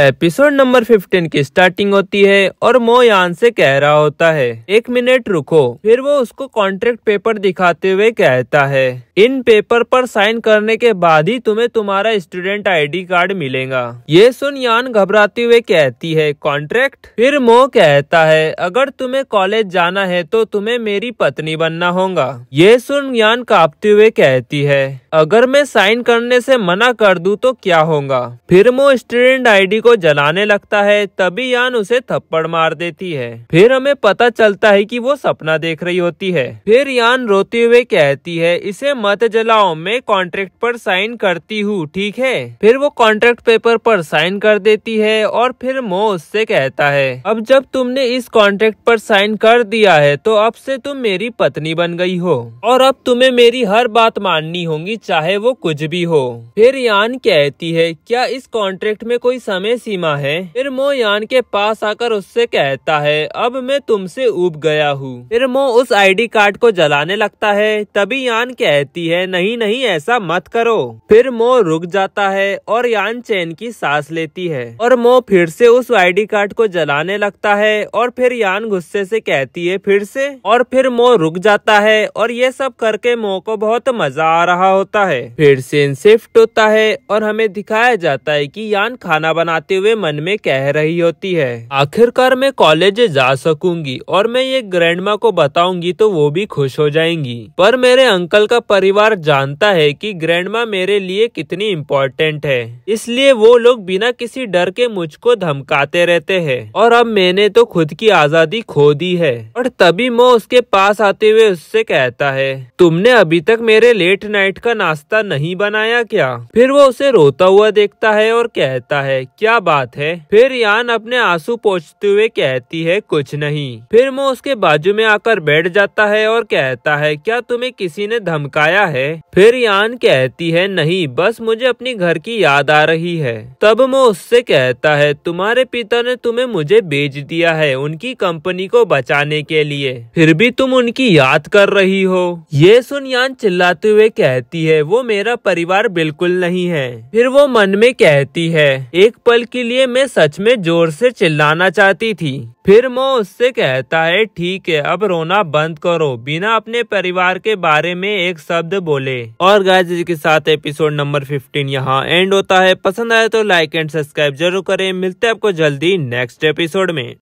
episode number 15 की starting होती है और मोयान से कह रहा होता है एक मिनट रुको फिर वो उसको कॉन्ट्रैक्ट पेपर दिखाते हुए कहता है इन पेपर पर साइन करने के बाद ही तुम्हें तुम्हारा स्टूडेंट आईडी कार्ड मिलेगा ये सुन यान घबराते हुए कहती है कॉन्ट्रैक्ट फिर मो कहता है अगर तुम्हें कॉलेज जाना है तो तुम्हें मेरी पत्नी बनना होगा ये सुन यान कांपते हुए कहती है अगर मैं साइन करने से मना कर दूं तो क्या होगा फिर वो स्टूडेंट आईडी को जलाने लगता है तभी यान उसे थप्पड़ मार देती है फिर हमें पता चलता है कि वो सपना देख रही होती है फिर यान रोते हुए कहती है इसे मत जलाओ मैं कॉन्ट्रैक्ट पर साइन करती हूँ ठीक है फिर वो कॉन्ट्रैक्ट पेपर पर साइन कर देती है और फिर मो उससे कहता है अब जब तुमने इस कॉन्ट्रैक्ट पर साइन कर दिया है तो अब से तुम मेरी पत्नी बन गई हो और अब तुम्हें मेरी हर बात माननी होगी चाहे वो कुछ भी हो फिर यान कहती है क्या इस कॉन्ट्रैक्ट में कोई समय सीमा है फिर मो यान के पास आकर उससे कहता है अब मैं तुमसे उब गया हूँ फिर मो उस आईडी कार्ड को जलाने लगता है तभी यान कहती है नहीं नहीं ऐसा मत करो फिर मो रुक जाता है और यान चैन की सांस लेती है और मो फिर से उस आईडी कार्ड को जलाने लगता है और फिर यान गुस्से से कहती है फिर से और फिर मो रुक जाता है और ये सब करके मो को बहुत मजा आ रहा होता होता है फिर सीन शिफ्ट होता है और हमें दिखाया जाता है कि यान खाना बनाते हुए मन में कह रही होती है आखिरकार मैं कॉलेज जा सकूंगी और मैं ये ग्रैंड को बताऊंगी तो वो भी खुश हो जाएंगी पर मेरे अंकल का परिवार जानता है की ग्रैंड मेरे लिए कितनी इम्पोर्टेंट है इसलिए वो लोग बिना किसी डर के मुझको धमकाते रहते हैं और अब मैंने तो खुद की आजादी खो दी है और तभी मो उसके पास आते हुए उससे कहता है तुमने अभी तक मेरे लेट नाइट का नाश्ता नहीं बनाया क्या फिर वो उसे रोता हुआ देखता है और कहता है क्या बात है फिर यान अपने आंसू पोछते हुए कहती है कुछ नहीं फिर वो उसके बाजू में आकर बैठ जाता है और कहता है क्या तुम्हें किसी ने धमकाया है फिर यान कहती है नहीं बस मुझे अपनी घर की याद आ रही है तब वो उससे कहता है तुम्हारे पिता ने तुम्हें मुझे बेच दिया है उनकी कंपनी को बचाने के लिए फिर भी तुम उनकी याद कर रही हो ये सुन यान चिल्लाते हुए कहती कहती है वो मेरा परिवार बिल्कुल नहीं है फिर वो मन में कहती है एक पल के लिए मैं सच में जोर से चिल्लाना चाहती थी फिर मो उससे कहता है ठीक है अब रोना बंद करो बिना अपने परिवार के बारे में एक शब्द बोले और गाय के साथ एपिसोड नंबर 15 यहाँ एंड होता है पसंद आए तो लाइक एंड सब्सक्राइब जरूर करें मिलते हैं आपको जल्दी नेक्स्ट एपिसोड में